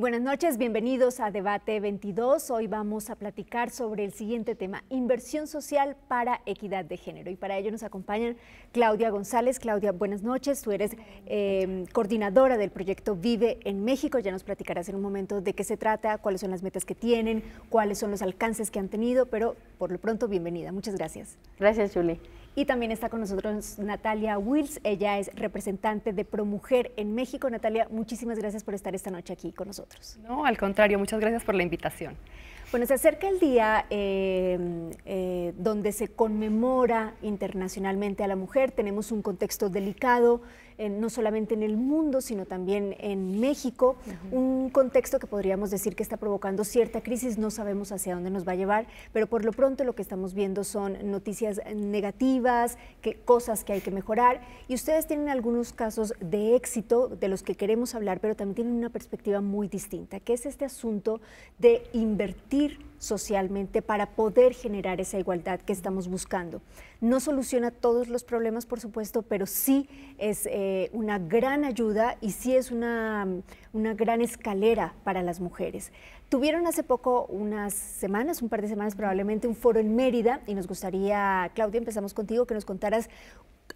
buenas noches, bienvenidos a Debate 22. Hoy vamos a platicar sobre el siguiente tema, inversión social para equidad de género. Y para ello nos acompañan Claudia González. Claudia, buenas noches. Tú eres em, coordinadora del proyecto Vive en México. Ya nos platicarás en un momento de qué se trata, cuáles son las metas que tienen, cuáles son los alcances que han tenido, pero por lo pronto, bienvenida. Muchas gracias. Gracias, Julie. Y también está con nosotros Natalia Wills, ella es representante de ProMujer en México. Natalia, muchísimas gracias por estar esta noche aquí con nosotros. No, al contrario, muchas gracias por la invitación. Bueno, se acerca el día em, eh, donde se conmemora internacionalmente a la mujer, tenemos un contexto delicado no solamente en el mundo, sino también en México, un contexto que podríamos decir que está provocando cierta crisis, no sabemos hacia dónde nos va a llevar, pero por lo pronto lo que estamos viendo son noticias negativas, que, cosas que hay que mejorar, y ustedes tienen algunos casos de éxito de los que queremos hablar, pero también tienen una perspectiva muy distinta, que es este asunto de invertir socialmente para poder generar esa igualdad que estamos buscando. No soluciona todos los problemas, por supuesto, pero sí es... Eh, eh, una gran ayuda y sí es una, gran escalera para las mujeres. Tuvieron hace poco unas semanas, un par de semanas probablemente, un foro en Mérida y nos gustaría, Claudia, empezamos contigo, que nos contaras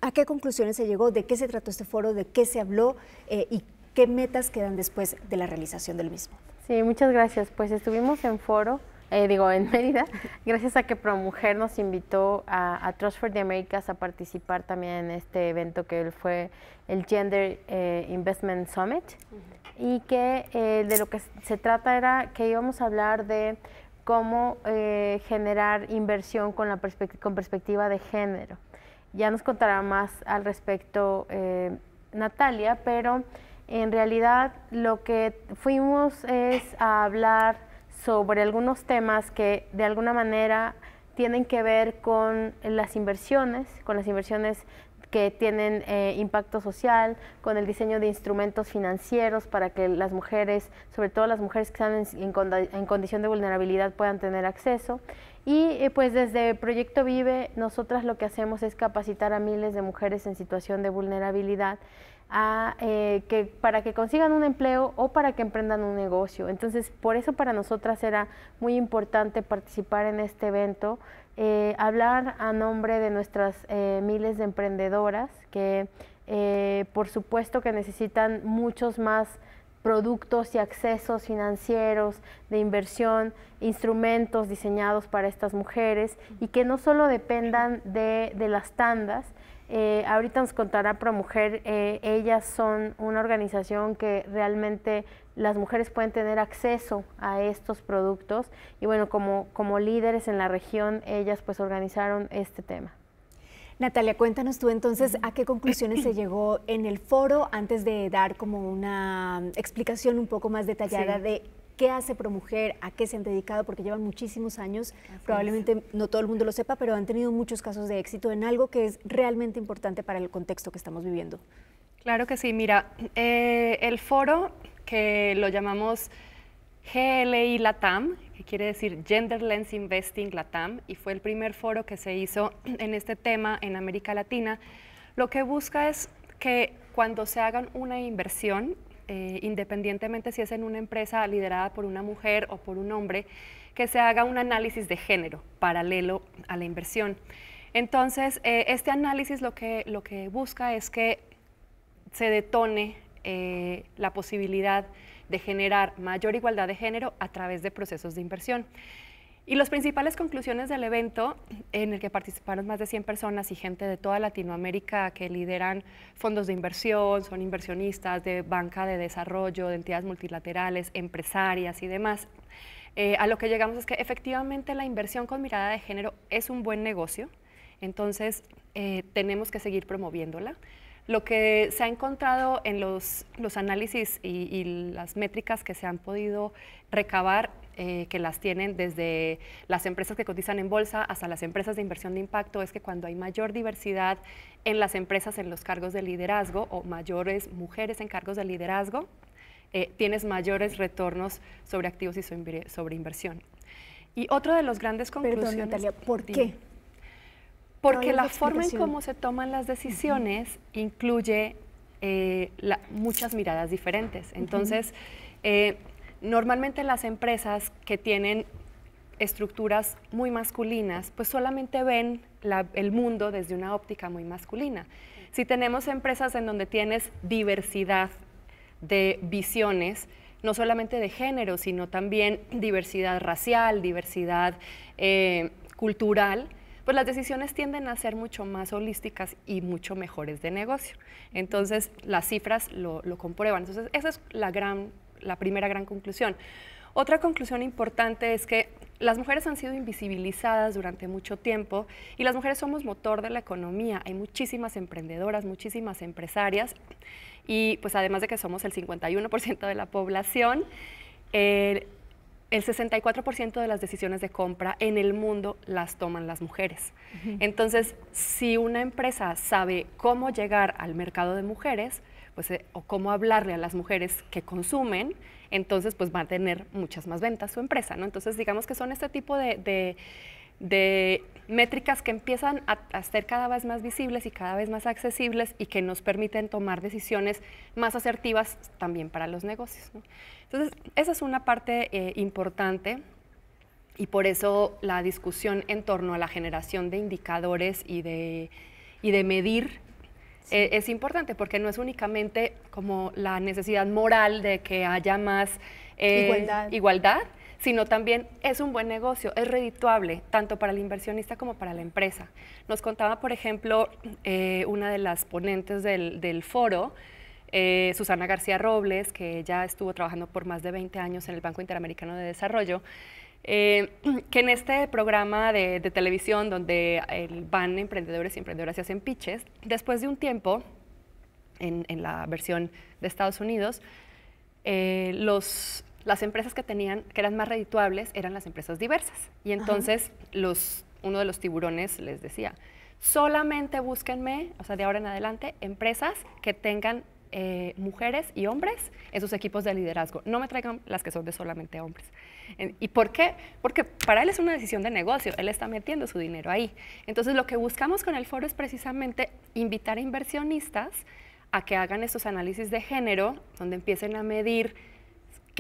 a qué conclusiones se llegó, de qué se trató este foro, de qué se habló eh, y qué metas quedan después de la realización del mismo. Sí, muchas gracias. Pues estuvimos en foro eh, digo, en Mérida, gracias a que ProMujer nos invitó a, Trust for the Americas a participar también en este evento que fue el Gender eh, Investment Summit y que eh, de lo que se trata era que íbamos a hablar de cómo generar inversión con, la con perspectiva de género. Ya nos contará más al respecto Natalia, pero en realidad lo que fuimos es a hablar sobre algunos temas que de alguna manera tienen que ver con las inversiones, con las inversiones que tienen eh, impacto social, con el diseño de instrumentos financieros para que las mujeres, sobre todo las mujeres que están en, en condición de vulnerabilidad, puedan tener acceso. Y eh, pues desde Proyecto Vive, nosotras lo que hacemos es capacitar a miles de mujeres en situación de vulnerabilidad a, eh, que, para que consigan un empleo o para que emprendan un negocio. Entonces, por eso para nosotras era muy importante participar en este evento, eh, hablar a nombre de nuestras miles de emprendedoras que por supuesto que necesitan muchos más productos y accesos financieros, de inversión, instrumentos diseñados para estas mujeres y que no solo dependan de, las tandas. Eh, ahorita nos contará ProMujer, eh, ellas son una organización que realmente las mujeres pueden tener acceso a estos productos y bueno, como, como líderes en la región, ellas pues organizaron este tema. Natalia, cuéntanos tú entonces a qué conclusiones se llegó en el foro antes de dar como una mm, explicación un poco más detallada de qué hace ProMujer, a qué se han dedicado, porque llevan muchísimos años, probablemente no todo el mundo lo sepa, pero han tenido muchos casos de éxito en algo que es realmente importante para el contexto que estamos viviendo. Claro que sí, mira, eh, el foro que lo llamamos GLI Latam, quiere decir Gender Lens Investing Latam, y fue el primer foro que se hizo en este tema en América Latina. Lo que busca es que cuando se haga una inversión, eh, independientemente si es en una empresa liderada por una mujer o por un hombre, que se haga un análisis de género paralelo a la inversión. Entonces, eh, este análisis lo que, lo que busca es que se detone eh, la posibilidad de generar mayor igualdad de género a través de procesos de inversión. Y las principales conclusiones del evento, en el que participaron más de 100 personas y gente de toda Latinoamérica que lideran fondos de inversión, son inversionistas de banca de desarrollo, de entidades multilaterales, empresarias y demás, eh, a lo que llegamos es que efectivamente la inversión con mirada de género es un buen negocio, entonces eh, tenemos que seguir promoviéndola. Lo que se ha encontrado en los, análisis y, las métricas que se han podido recabar, eh, que las tienen desde las empresas que cotizan en bolsa hasta las empresas de inversión de impacto, es que cuando hay mayor diversidad en las empresas en los cargos de liderazgo o mayores mujeres en cargos de liderazgo, eh, tienes mayores retornos sobre activos y sobre inversión. Y otro de los grandes conclusiones... Perdón, Natalia, ¿por qué? Porque la forma en cómo se toman las decisiones incluye eh, muchas miradas diferentes. Entonces, eh, normalmente las empresas que tienen estructuras muy masculinas, pues solamente ven el mundo desde una óptica muy masculina. Si tenemos empresas en donde tienes diversidad de visiones, no solamente de género, sino también diversidad racial, diversidad eh, cultural, pues las decisiones tienden a ser mucho más holísticas y mucho mejores de negocio. Entonces, las cifras lo, comprueban. Entonces, esa es la, gran, la primera gran conclusión. Otra conclusión importante es que las mujeres han sido invisibilizadas durante mucho tiempo y las mujeres somos motor de la economía. Hay muchísimas emprendedoras, muchísimas empresarias y pues además de que somos el 51% de la población, eh, el 64% de las decisiones de compra en el mundo las toman las mujeres. Entonces, si una empresa sabe cómo llegar al mercado de mujeres, pues, eh, o cómo hablarle a las mujeres que consumen, entonces pues va a tener muchas más ventas su empresa, ¿no? Entonces, digamos que son este tipo de métricas que empiezan a, ser cada vez más visibles y cada vez más accesibles y que nos permiten tomar decisiones más asertivas también para los negocios. Entonces, esa es una parte eh, importante y por eso la discusión en torno a la generación de indicadores y de, y de medir eh, es importante porque no es únicamente como la necesidad moral de que haya más eh, igualdad sino también es un buen negocio, es redituable tanto para el inversionista como para la empresa. Nos contaba, por ejemplo, eh, una de las ponentes del, foro, eh, Susana García Robles, que ya estuvo trabajando por más de 20 años en el Banco Interamericano de Desarrollo, eh, que en este programa de, televisión donde van emprendedores y emprendedoras y hacen pitches, después de un tiempo, en, la versión de Estados Unidos, los las empresas que tenían, que eran más redituables, eran las empresas diversas. Y entonces los, uno de los tiburones les decía, solamente búsquenme, o sea, de ahora en adelante, empresas que tengan eh, mujeres y hombres en sus equipos de liderazgo. No me traigan las que son de solamente hombres. ¿Y por qué? Porque para él es una decisión de negocio, él está metiendo su dinero ahí. Entonces lo que buscamos con el foro es precisamente invitar a inversionistas a que hagan estos análisis de género, donde empiecen a medir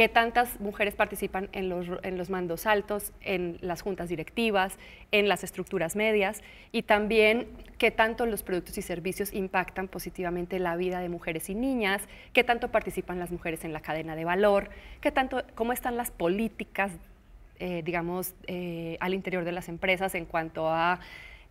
qué tantas mujeres participan en los, mandos altos, en las juntas directivas, en las estructuras medias y también qué tanto los productos y servicios impactan positivamente la vida de mujeres y niñas, qué tanto participan las mujeres en la cadena de valor, qué tanto, cómo están las políticas, eh, digamos, eh, al interior de las empresas en cuanto a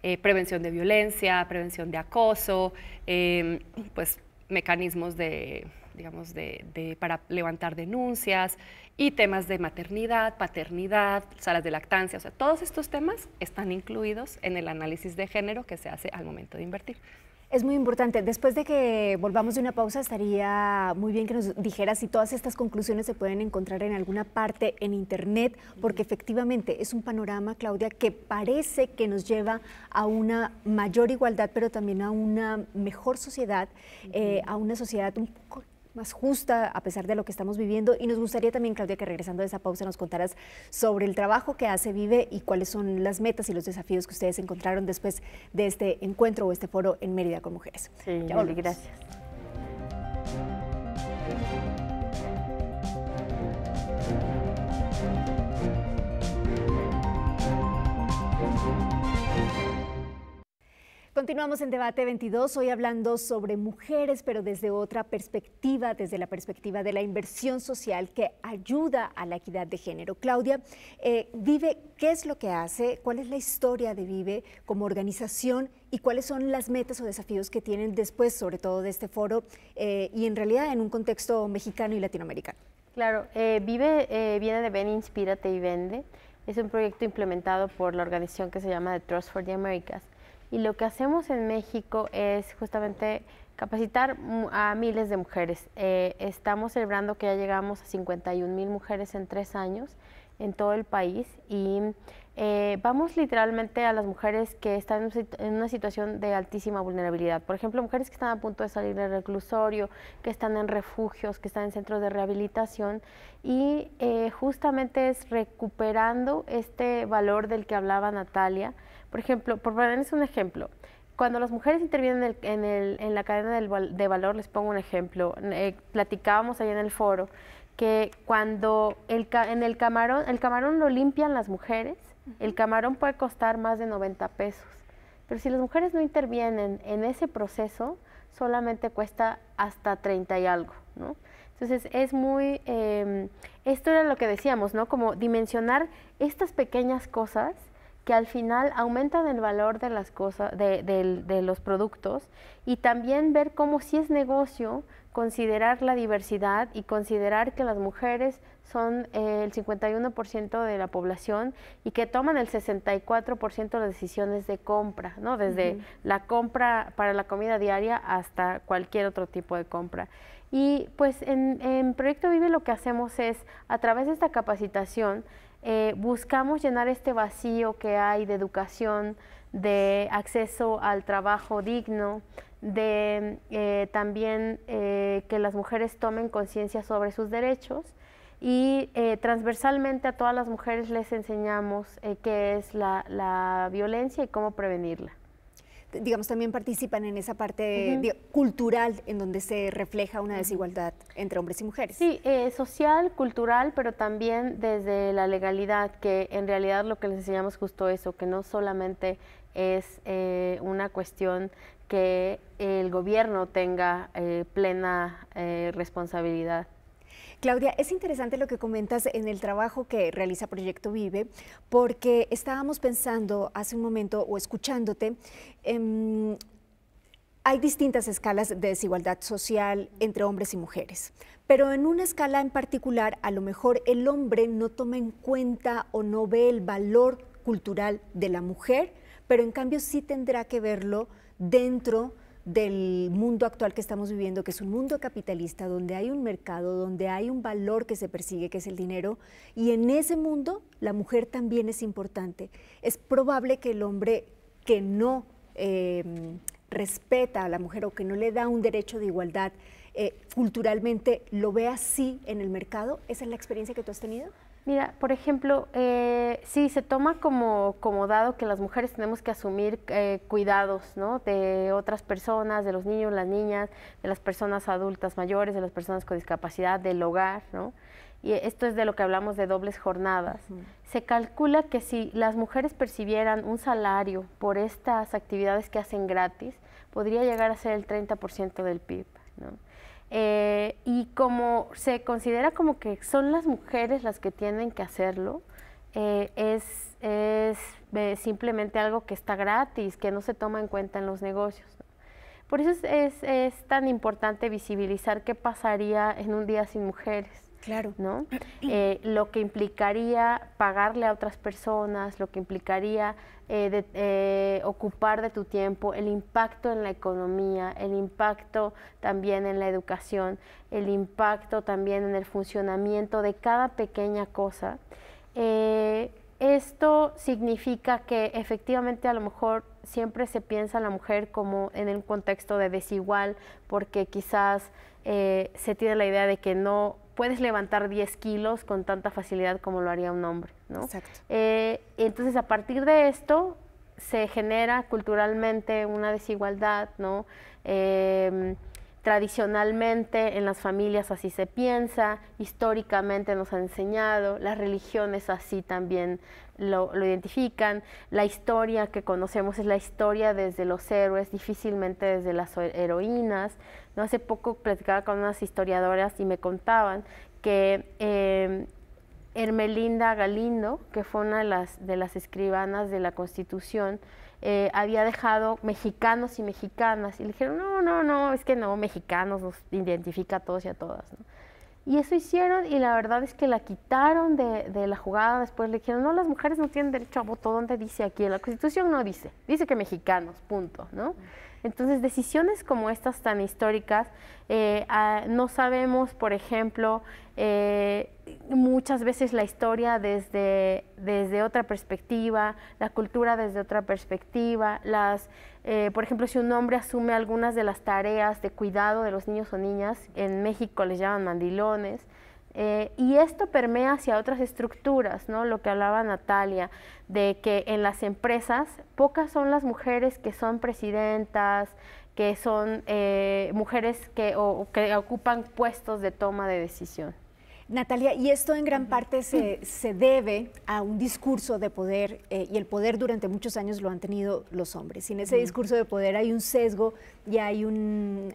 eh, prevención de violencia, prevención de acoso, em, pues mecanismos de digamos, de, para levantar denuncias y temas de maternidad, paternidad, salas de lactancia, o sea, todos estos temas están incluidos en el análisis de género que se hace al momento de invertir. Es muy importante. Después de que volvamos de una pausa, estaría muy bien que nos dijeras si todas estas conclusiones se pueden encontrar en alguna parte en Internet, porque efectivamente es un panorama, Claudia, que parece que nos lleva a una mayor igualdad, pero también a una mejor sociedad, eh, a una sociedad un poco más justa a pesar de lo que estamos viviendo. Y nos gustaría también, Claudia, que regresando de esa pausa nos contaras sobre el trabajo que hace Vive y cuáles son las metas y los desafíos que ustedes encontraron después de este encuentro o este foro en Mérida con mujeres. Sí, gracias. Continuamos en Debate 22, hoy hablando sobre mujeres, pero desde otra perspectiva, desde la perspectiva de la inversión social que ayuda a la equidad de género. Claudia, eh, Vive, ¿qué es lo que hace? ¿Cuál es la historia de Vive como organización? ¿Y cuáles son las metas o desafíos que tienen después, sobre todo de este foro, eh, y en realidad en un contexto mexicano y latinoamericano? Claro, eh, Vive viene de Ven, Inspírate y Vende. Es un proyecto implementado por la organización que se llama The Trust for the Americas y lo que hacemos en México es justamente capacitar a miles de mujeres. Eh, estamos celebrando que ya llegamos a 51 mil mujeres en tres años en todo el país y eh, vamos literalmente a las mujeres que están en una situación de altísima vulnerabilidad. Por ejemplo, mujeres que están a punto de salir del reclusorio, que están en refugios, que están en centros de rehabilitación y eh, justamente es recuperando este valor del que hablaba Natalia por ejemplo, por ponerles un ejemplo, cuando las mujeres intervienen en, la cadena de valor, les pongo un ejemplo, eh, platicábamos ahí en el foro que cuando el, en el camarón, el camarón lo limpian las mujeres, el camarón puede costar más de 90 pesos. Pero si las mujeres no intervienen en ese proceso, solamente cuesta hasta 30 y algo, ¿no? Entonces es muy, em, esto era lo que decíamos, ¿no? Como dimensionar estas pequeñas cosas que al final aumentan el valor de las cosas, de, los productos y también ver cómo si es negocio considerar la diversidad y considerar que las mujeres son eh, el 51% de la población y que toman el 64% de las decisiones de compra, ¿no? Desde la compra para la comida diaria hasta cualquier otro tipo de compra. Y pues en, en Proyecto Vive lo que hacemos es, a través de esta capacitación, eh, buscamos llenar este vacío que hay de educación, de acceso al trabajo digno, de eh, también eh, que las mujeres tomen conciencia sobre sus derechos y transversalmente a todas las mujeres les enseñamos qué es la violencia y cómo prevenirla digamos, también participan en esa parte cultural en donde se refleja una desigualdad entre hombres y mujeres. Sí, eh, social, cultural, pero también desde la legalidad, que en realidad lo que les enseñamos justo eso, que no solamente es eh, una cuestión que el gobierno tenga eh, plena responsabilidad Claudia, es interesante lo que comentas en el trabajo que realiza Proyecto Vive, porque estábamos pensando hace un momento o escuchándote, em, hay distintas escalas de desigualdad social entre hombres y mujeres, pero en una escala en particular, a lo mejor el hombre no toma en cuenta o no ve el valor cultural de la mujer, pero en cambio sí tendrá que verlo dentro de del mundo actual que estamos viviendo, que es un mundo capitalista, donde hay un mercado, donde hay un valor que se persigue, que es el dinero, y en ese mundo la mujer también es importante. Es probable que el hombre que no eh, respeta a la mujer o que no le da un derecho de igualdad, eh, culturalmente lo vea así en el mercado. ¿Esa es la experiencia que tú has tenido? Mira, por ejemplo, si eh, sí, se toma como, dado que las mujeres tenemos que asumir eh, cuidados de otras personas, de los niños, las niñas, de las personas adultas mayores, de las personas con discapacidad, del hogar, ¿no? y esto es de lo que hablamos de dobles jornadas. Se calcula que si las mujeres percibieran un salario por estas actividades que hacen gratis, podría llegar a ser el 30% del PIB. ¿no? Eh, y como se considera como que son las mujeres las que tienen que hacerlo, eh, es, eh, simplemente algo que está gratis, que no se toma en cuenta en los negocios. Por eso es tan importante visibilizar qué pasaría en un día sin mujeres. Claro. ¿No? Eh, lo que implicaría pagarle a otras personas, lo que implicaría eh, eh, ocupar de tu tiempo, el impacto en la economía, el impacto también en la educación, el impacto también en el funcionamiento de cada pequeña cosa. esto significa que efectivamente a lo mejor siempre se piensa a la mujer como en un contexto de desigual, porque quizás se tiene la idea de que no puedes levantar 10 kilos con tanta facilidad como lo haría un hombre, ¿no? Exacto. Eh, entonces, a partir de esto, se genera culturalmente una desigualdad, ¿no? Eh, Tradicionalmente en las familias así se piensa, históricamente nos ha enseñado, las religiones así también lo, identifican. La historia que conocemos es la historia desde los héroes, difícilmente desde las heroínas. ¿no? Hace poco platicaba con unas historiadoras y me contaban que em, Hermelinda Galindo, que fue una de las escribanas de la Constitución, eh, había dejado mexicanos y mexicanas. Y le dijeron, no, no, no, es que no, mexicanos nos identifica a todos y a todas. ¿no? Y eso hicieron y la verdad es que la quitaron de, de, la jugada. Después le dijeron, no, las mujeres no tienen derecho a voto. ¿Dónde dice aquí? En la Constitución no dice. Dice que mexicanos, punto, ¿no? Entonces, decisiones como estas tan históricas, eh, ah, no sabemos, por ejemplo, eh, muchas veces la historia desde, desde otra perspectiva, la cultura desde otra perspectiva, las, eh, por ejemplo, si un hombre asume algunas de las tareas de cuidado de los niños o niñas, en México les llaman mandilones, eh, y esto permea hacia otras estructuras, ¿no? Lo que hablaba Natalia, de que en las empresas pocas son las mujeres que son presidentas, que son eh, mujeres que, que ocupan puestos de toma de decisión. Natalia, y esto en gran parte se, debe a un discurso de poder, eh, y el poder durante muchos años lo han tenido los hombres. Y en ese discurso de poder hay un sesgo y hay un,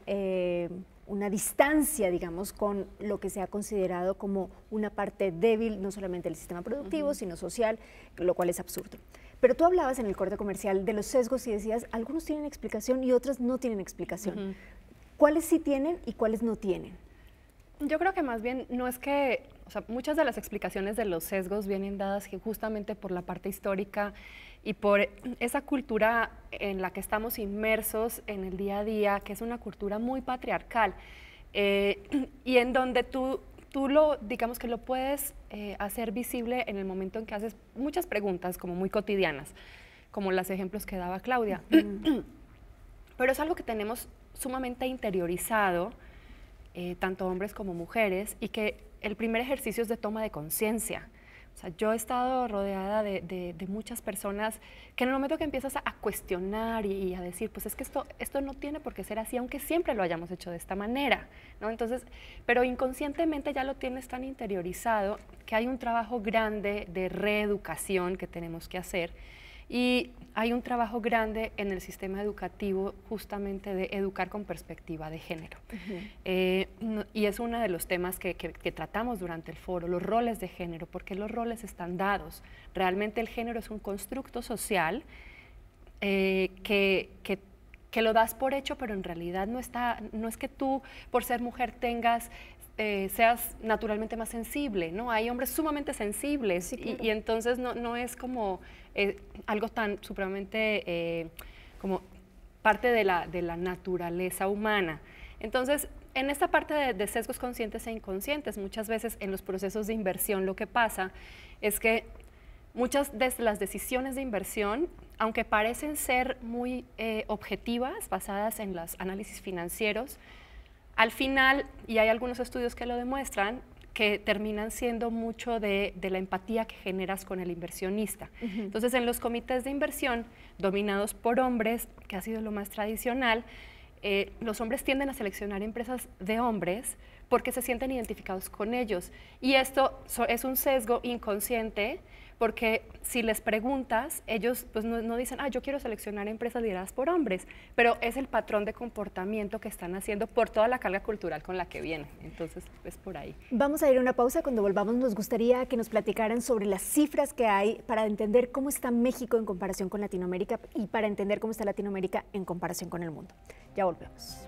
una distancia, digamos, con lo que se ha considerado como una parte débil, no solamente del sistema productivo, sino social, lo cual es absurdo. Pero tú hablabas en el corte comercial de los sesgos y decías, algunos tienen explicación y otros no tienen explicación. ¿Cuáles sí tienen y cuáles no tienen? Yo creo que más bien no es que muchas de las explicaciones de los sesgos vienen dadas justamente por la parte histórica y por esa cultura en la que estamos inmersos en el día a día, que es una cultura muy patriarcal eh, y en donde tú, tú lo, digamos que lo puedes eh, hacer visible en el momento en que haces muchas preguntas como muy cotidianas, como los ejemplos que daba Claudia. Pero es algo que tenemos sumamente interiorizado, eh, tanto hombres como mujeres, y que el primer ejercicio es de toma de conciencia. O sea, yo he estado rodeada de, muchas personas que en el momento que empiezas a, cuestionar y, a decir, pues es que esto, esto no tiene por qué ser así, aunque siempre lo hayamos hecho de esta manera, Entonces, pero inconscientemente ya lo tienes tan interiorizado que hay un trabajo grande de reeducación que tenemos que hacer y hay un trabajo grande en el sistema educativo justamente de educar con perspectiva de género. Eh, y es uno de los temas que, tratamos durante el foro, los roles de género, porque los roles están dados. Realmente el género es un constructo social eh, que, que lo das por hecho, pero en realidad no está, no es que tú por ser mujer tengas eh, seas naturalmente más sensible, ¿no? Hay hombres sumamente sensibles y, entonces no, es como eh, algo tan supremamente eh, como parte de la, naturaleza humana. Entonces, en esta parte de, sesgos conscientes e inconscientes, muchas veces en los procesos de inversión lo que pasa es que muchas de las decisiones de inversión, aunque parecen ser muy objetivas, basadas en los análisis financieros, al final, y hay algunos estudios que lo demuestran, que terminan siendo mucho de, la empatía que generas con el inversionista. Entonces, en los comités de inversión dominados por hombres, que ha sido lo más tradicional, eh, los hombres tienden a seleccionar empresas de hombres porque se sienten identificados con ellos. Y esto es un sesgo inconsciente porque si les preguntas, ellos pues no, no, dicen, ah, yo quiero seleccionar empresas lideradas por hombres, pero es el patrón de comportamiento que están haciendo por toda la carga cultural con la que vienen. Entonces, es por ahí. Vamos a ir a una pausa. Cuando volvamos, nos gustaría que nos platicaran sobre las cifras que hay para entender cómo está México en comparación con Latinoamérica y para entender cómo está Latinoamérica en comparación con el mundo. Ya volvemos.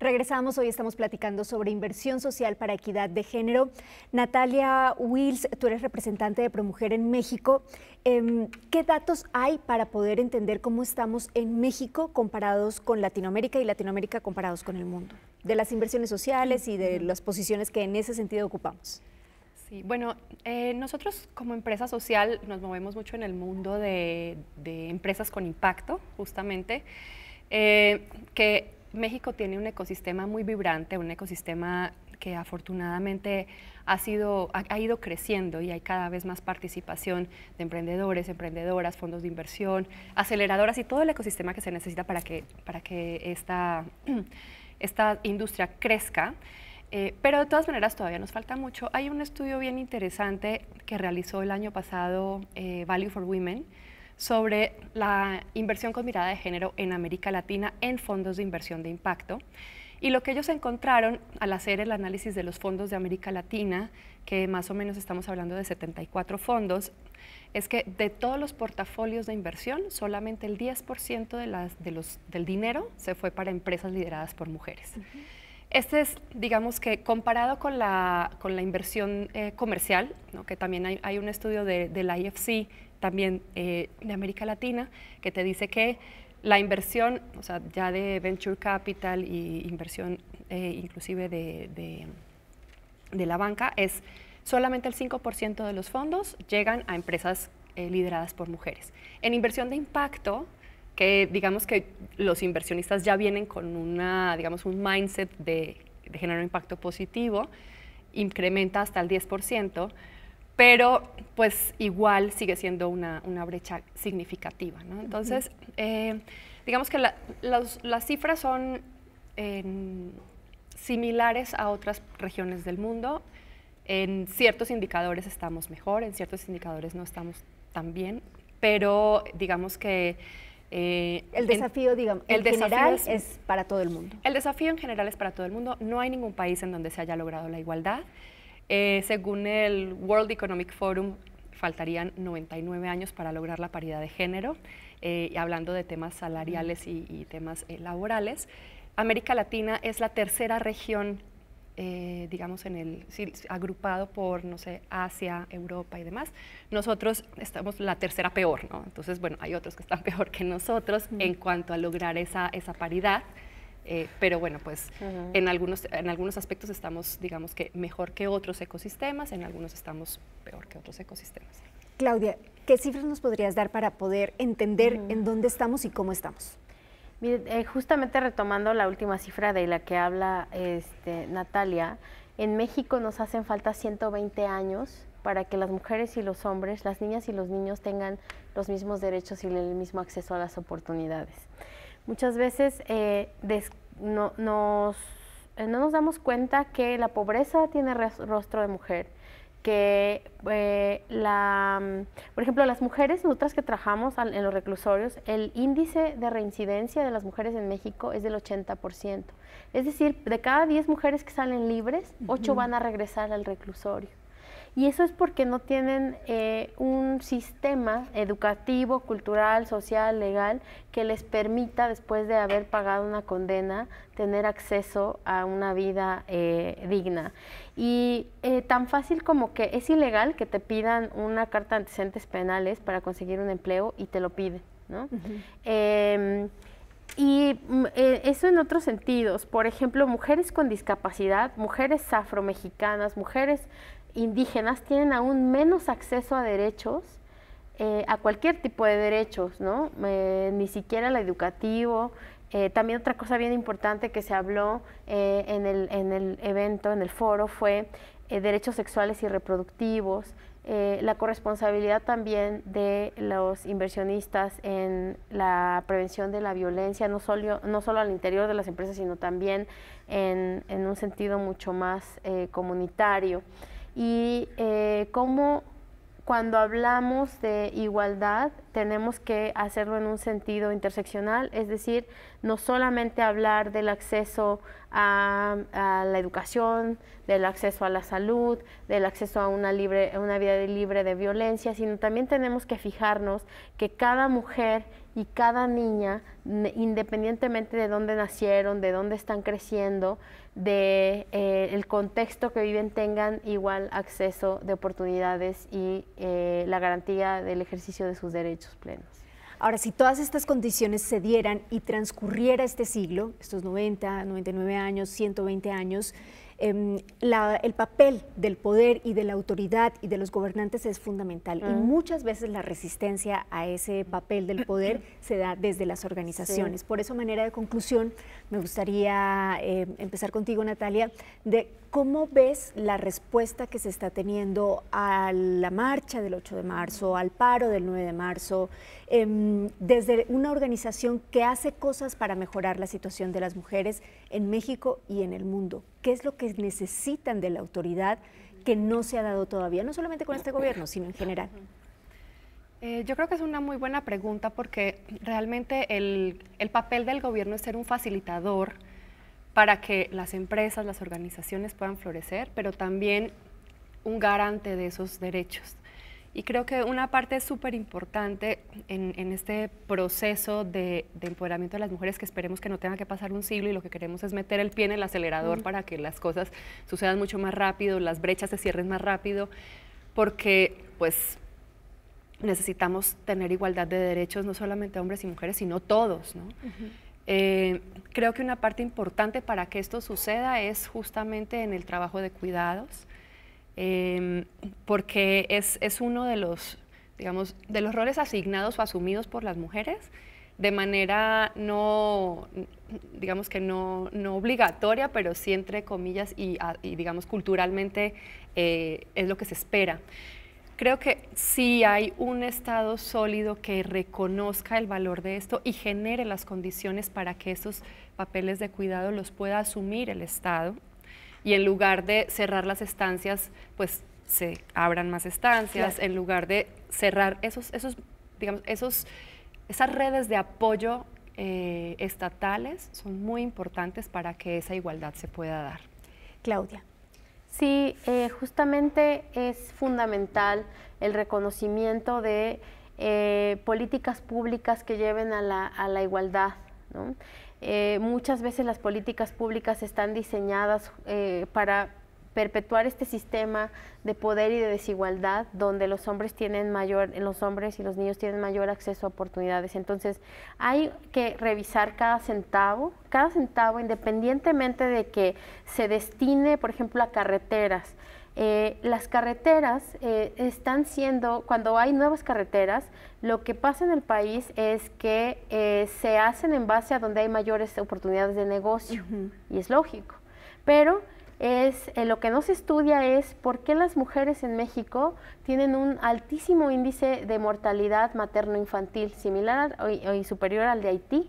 Regresamos, hoy estamos platicando sobre inversión social para equidad de género. Natalia Wills, tú eres representante de Promujer en México. Em, ¿Qué datos hay para poder entender cómo estamos en México comparados con Latinoamérica y Latinoamérica comparados con el mundo? De las inversiones sociales y de las posiciones que en ese sentido ocupamos. Sí, bueno, eh, nosotros como empresa social nos movemos mucho en el mundo de, empresas con impacto, justamente, eh, que México tiene un ecosistema muy vibrante, un ecosistema que afortunadamente ha, sido, ido creciendo y hay cada vez más participación de emprendedores, emprendedoras, fondos de inversión, aceleradoras y todo el ecosistema que se necesita para que, para que esta, industria crezca. Eh, pero de todas maneras todavía nos falta mucho. Hay un estudio bien interesante que realizó el año pasado eh, Value for Women, sobre la inversión con mirada de género en América Latina en fondos de inversión de impacto. Y lo que ellos encontraron al hacer el análisis de los fondos de América Latina, que más o menos estamos hablando de 74 fondos, es que de todos los portafolios de inversión, solamente el 10% del dinero se fue para empresas lideradas por mujeres. Este es, digamos que comparado con la, inversión eh, comercial, que también hay, un estudio de, del IFC también eh, de América Latina, que te dice que la inversión, o sea, ya de venture capital y inversión eh, inclusive de, la banca, es solamente el 5% de los fondos llegan a empresas eh, lideradas por mujeres. En inversión de impacto, que digamos que los inversionistas ya vienen con una, digamos, un mindset de, de generar un impacto positivo, incrementa hasta el 10%, pero pues igual sigue siendo una, brecha significativa. Entonces, eh, digamos que las cifras son em, similares a otras regiones del mundo. En ciertos indicadores estamos mejor, en ciertos indicadores no estamos tan bien, pero digamos que... Eh, el desafío, en, digamos, el general es para todo el mundo. El desafío en general es para todo el mundo. No hay ningún país en donde se haya logrado la igualdad. Eh, según el World Economic Forum, faltarían 99 años para lograr la paridad de género, eh, y hablando de temas salariales y, temas eh, laborales. América Latina es la tercera región, digamos, en el, agrupado por, no sé, Asia, Europa y demás. Nosotros estamos la tercera peor, ¿no? Entonces, bueno, hay otros que están peor que nosotros mm. en cuanto a lograr esa, esa paridad. Eh, pero bueno, pues en, algunos, en algunos aspectos estamos, digamos que mejor que otros ecosistemas, en algunos estamos peor que otros ecosistemas. Claudia, ¿qué cifras nos podrías dar para poder entender en dónde estamos y cómo estamos? Eh, justamente retomando la última cifra de la que habla este, Natalia, en México nos hacen falta 120 años para que las mujeres y los hombres, las niñas y los niños tengan los mismos derechos y el mismo acceso a las oportunidades. Muchas veces eh, no, nos, eh, no nos damos cuenta que la pobreza tiene rostro de mujer, que eh, la, mm, por ejemplo, las mujeres, nosotras que trabajamos en los reclusorios, el índice de reincidencia de las mujeres en México es del 80%. Es decir, de cada 10 mujeres que salen libres, 8 van a regresar al reclusorio. Y eso es porque no tienen eh, un sistema educativo, cultural, social, legal que les permita, después de haber pagado una condena, tener acceso a una vida eh, digna. Y eh, tan fácil como que es ilegal que te pidan una carta de antecedentes penales para conseguir un empleo y te lo piden, ¿no? Em, y mm, eso en otros sentidos, por ejemplo, mujeres con discapacidad, mujeres afromexicanas, mujeres indígenas tienen aún menos acceso a derechos, eh, a cualquier tipo de derechos, ¿no? Eh, ni siquiera el educativo. Eh, también otra cosa bien importante que se habló en el, evento, en el foro, fue derechos sexuales y reproductivos, la corresponsabilidad también de los inversionistas en la prevención de la violencia, no solo, no solo al interior de las empresas, sino también en un sentido mucho más comunitario y eh, cómo cuando hablamos de igualdad tenemos que hacerlo en un sentido interseccional, es decir, no solamente hablar del acceso a, la educación, del acceso a la salud, del acceso a una, libre, a una vida libre de violencia, sino también tenemos que fijarnos que cada mujer y cada niña, independientemente de dónde nacieron, de dónde están creciendo, de eh, el contexto que viven, tengan igual acceso de oportunidades y eh, la garantía del ejercicio de sus derechos plenos. Ahora, si todas estas condiciones se dieran y transcurriera este siglo, estos 90, 99 años, 120 años, Em, el papel del poder y de la autoridad y de los gobernantes es fundamental. Y ah. muchas veces la resistencia a ese papel del poder se da desde las organizaciones. Por eso, manera de conclusión, me gustaría em, empezar contigo, Natalia, de cómo ves la respuesta que se está teniendo a la marcha del 8 de marzo, al paro del 9 de marzo. Em, desde una organización que hace cosas para mejorar la situación de las mujeres en México y en el mundo. ¿Qué es lo que necesitan de la autoridad que no se ha dado todavía, no solamente con este gobierno, sino en general? Eh, yo creo que es una muy buena pregunta porque realmente el papel del gobierno es ser un facilitador para que las empresas, las organizaciones puedan florecer, pero también un garante de esos derechos. Y creo que una parte súper importante en, este proceso de, empoderamiento de las mujeres, que esperemos que no tenga que pasar un siglo y lo que queremos es meter el pie en el acelerador para que las cosas sucedan mucho más rápido, las brechas se cierren más rápido, porque pues necesitamos tener igualdad de derechos, no solamente hombres y mujeres, sino todos. ¿no? Eh, creo que una parte importante para que esto suceda es justamente en el trabajo de cuidados Em, porque es, es, uno de los, digamos, de los roles asignados o asumidos por las mujeres de manera no, digamos que no, no obligatoria, pero sí entre comillas y, digamos culturalmente eh, es lo que se espera. Creo que si sí hay un Estado sólido que reconozca el valor de esto y genere las condiciones para que estos papeles de cuidado los pueda asumir el Estado, y en lugar de cerrar las estancias, pues se abran más estancias, en lugar de cerrar esos, esos, digamos, esos, esas redes de apoyo eh, estatales son muy importantes para que esa igualdad se pueda dar. Claudia. Sí, eh, justamente es fundamental el reconocimiento de eh, políticas públicas que lleven a la, a la igualdad. ¿no? Eh, muchas veces las políticas públicas están diseñadas eh, para perpetuar este sistema de poder y de desigualdad donde los hombres tienen mayor los hombres y los niños tienen mayor acceso a oportunidades. Entonces, hay que revisar cada centavo, cada centavo independientemente de que se destine, por ejemplo, a carreteras, eh, las carreteras eh, están siendo, cuando hay nuevas carreteras, lo que pasa en el país es que eh, se hacen en base a donde hay mayores oportunidades de negocio, y es lógico. Pero es, lo que no se estudia es por qué las mujeres en México tienen un altísimo índice de mortalidad materno-infantil, similar o superior al de Haití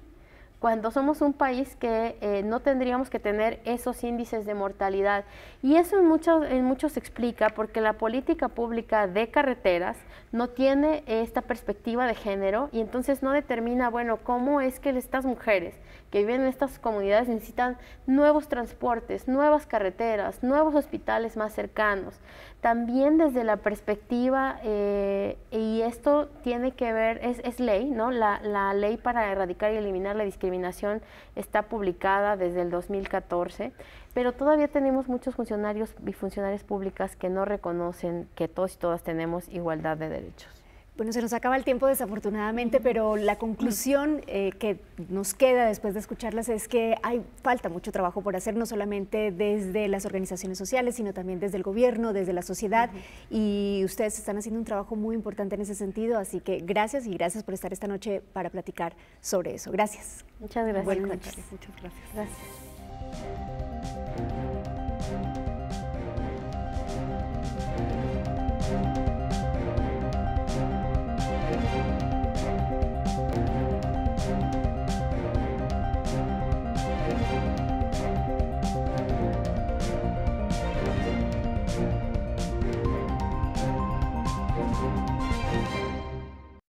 cuando somos un país que eh, no tendríamos que tener esos índices de mortalidad. Y eso en muchos en muchos explica porque la política pública de carreteras no tiene eh, esta perspectiva de género y entonces no determina, bueno, cómo es que estas mujeres que viven en estas comunidades necesitan nuevos transportes, nuevas carreteras, nuevos hospitales más cercanos. También desde la perspectiva, eh, y esto tiene que ver, es, ley, ¿no? La, la, ley para erradicar y eliminar la discriminación está publicada desde el 2014, pero todavía tenemos muchos funcionarios y funcionarias públicas que no reconocen que todos y todas tenemos igualdad de derechos. Bueno, se nos acaba el tiempo desafortunadamente, pero la conclusión eh, que nos queda después de escucharlas es que hay falta mucho trabajo por hacer, no solamente desde las organizaciones sociales, sino también desde el gobierno, desde la sociedad, y ustedes están haciendo un trabajo muy importante en ese sentido, así que gracias y gracias por estar esta noche para platicar sobre eso. Gracias. Muchas gracias. Buenas noches. Muchas gracias. Gracias.